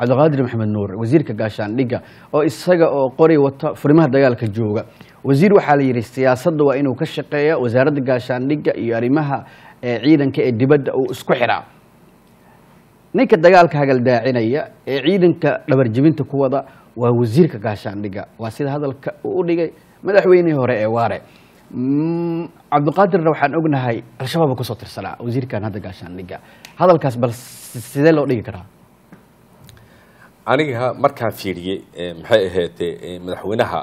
cabdiqaadir maxamed nuur wasiirka gaashaandhigga oo isaga oo qori wata furimaha dagaalka jooga wasiir waxaa la yidhi siyaasadda waa inuu ka shaqeeya wasaaradda gaashaandhigga iyo arrimaha eh, ciidanka ee dibadda uu isku xidhaa ninka dagaalka hagaldaacinaya ee ciidanka dhabarjibinta ku wada waa wasiirka gaashaandhigga waa sida hadalka uu u dhigay madaxweynihii hore ee waare cabdiqaadirna mm, waxaan ognahay al-shabaab kusoo tirsanaa wasiirkan hadda gaashaandhigga hadalkaas bal sidee loo dhigi karaa aniga markaan fiiriyey maxay ahaydee madaxweynaha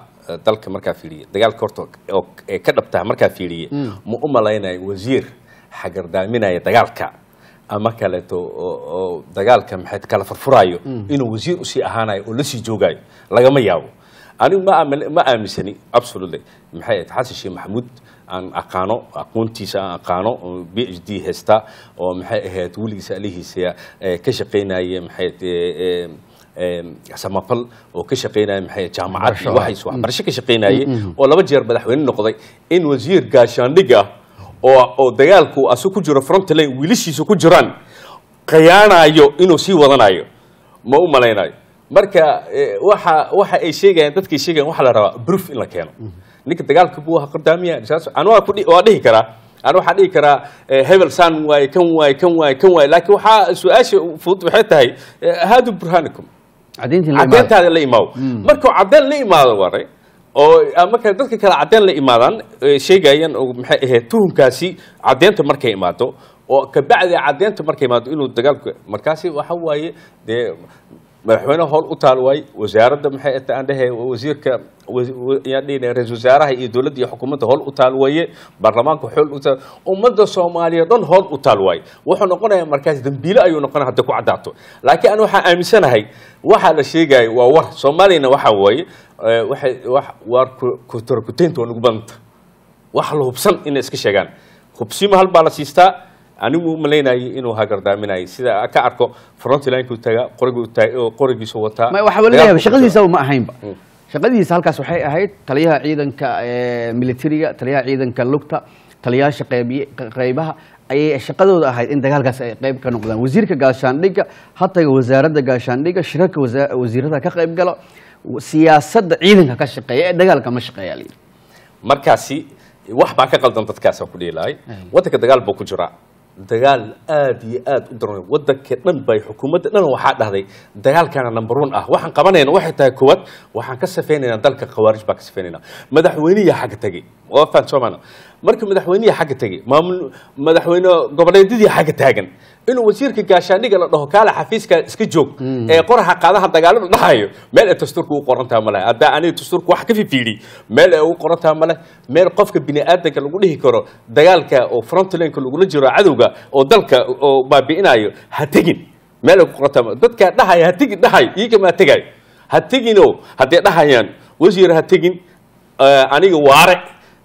dalka markaan fiiriyey dagaalka horta ee ka dhabtaa markaan fiiriyey mm. ma u malaynayo wasiir xagardaaminaya dagaalka ama kaleeto oo dagaalka maxay kala furfurayo mm. inuu wasiir usii ahaanayo oo lasii joogayo lagama yaabo anigu ma ma aaminsani absolutely maxay ahayd xasan sheekh maxamuud aan aqaano aqoontiisa aan aqaano b h d haysta oo maxay ahayd weligiisa alihiisa ka shaqaynaya maxay Ehm, samafal oo ka shaqeynaya maxay jaamacad iyo waxays waxbarasho mm. ka shaqeynayay mm, mm, oo laba jeer madaxweyne noqday in wasiir gaashaandhig ah oo oo dagaalku asu ku jiro frontline wiilashiisu ku jiraan khiyaanayo inuu sii wadanayo ma u malaynayo marka e, waxa waxa ay sheegayaan dadkay sheegayaan waxa la rabaa proof in la keeno ninka dagaalka buu ahaa qordaamiya aan waa dhihi karaa aan waxaa dhihi karaa e, hebel saan waaye kan waaye kan waaye kan waaye laakiin waxaa su-aasha fudud waxay tahay e, haadu burhaanikum cadeentaada la imaado hmm. markuu cadeen la imaado waray oo ah, markay dadka kale cadeen la imaadaan sheegayan maxay ahayd tuhumkaasi cadeenta markay imaado oo kabacdi cadeenta markay imaado inuu dagaalku markaasi waxa waaye dee madaxweyne howl u taal waay wasaaradda maxay ta aan dhehe wasiirka ra-isul wasaaraha iyo dowladda iyo xukuumadda howl u taal waye baarlamaanka xool u taal ummadda soomaaliya dhan howl u taal waaye wuxuu noqonayaa markaas dambiile ayuu noqonaya hadda ku caddaato laakiin anu waxaa aaminsanahay waxaa la sheegaayo waa war soomaaliyana waxaa waaye waxay waar korakutaynta waa nagu badanta wax la hubsan inay iska sheegaan hubsima hal la siistaa anigu ma leenayo inuu hagardaaminayo sida ka arko frontlinekuu taga qorigiisu wataa shaqadiisa ma ahaynba hmm. shaqadiisa halkaas waxay ahayd taliyaha ciidanka eh, militariga taliyaha ciidanka lugta taliyaasha qaybaha ayay shaqadooda ahayd in dagaalkaas ay qayb ka noqdaan wasiirka gaashaandhigga hataga wasaaradda gaashaandhigga shirarka wasiirada ka qayb galo siyaasadda ciidanka ka shaqeeya ee dagaalka ma shaqeeya markaasi wax baa ka qaldan dadkaas ku dhihi lahay dagaal buu ku jiraa dagaal aada iyo aada u daran wadanka dhan bay xukuumadda dhan waxaa dhahday dagaalkana number one ah waxaan qabanayna waxay tahay koowaad waxaan ka safaynaynaa dalka khawaarij baan ka safaynaynaa madaxweyniya xag tagay waafaan somalilan marka madaxweynihii xagga tegay maamul madaxweyne goboleedyadii xagga taagan inuu wasiirka gaashaandhiga la dhaho kaala xafiiska iska joog ee qoraxa qaadaha dagaalada dhahayo meel ay dastuurka ugu qorantaa maleh haddaa aniga dastuurka wax ka fifiidhi meel ay ugu qorantaa maleh meel qofka bini'aadanka lagu dhihi karo dagaalka oo frontlanka lagula jiro cadowga oo dalka oo baabi'inayo ha tegin meel ay ku qorantaa dadkaa dhahaya ha tegin dhahayo iyogamaa tegayo ha tegino haddee dhahayaan wasiir ha tegin aniga waare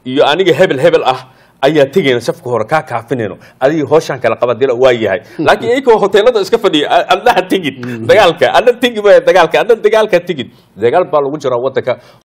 iyo aniga hebel hebel ah ayaa tegayna safka hore kaa kaafinayno adiga hooshaan kala qabadila waa yahay laakiin iyankoo hoteelada iska fadhiya adnaha tegid mm. dagaalka adna tegi maya dagaalka adna dagaalka tegid dagaal baa lagu jiraa wadanka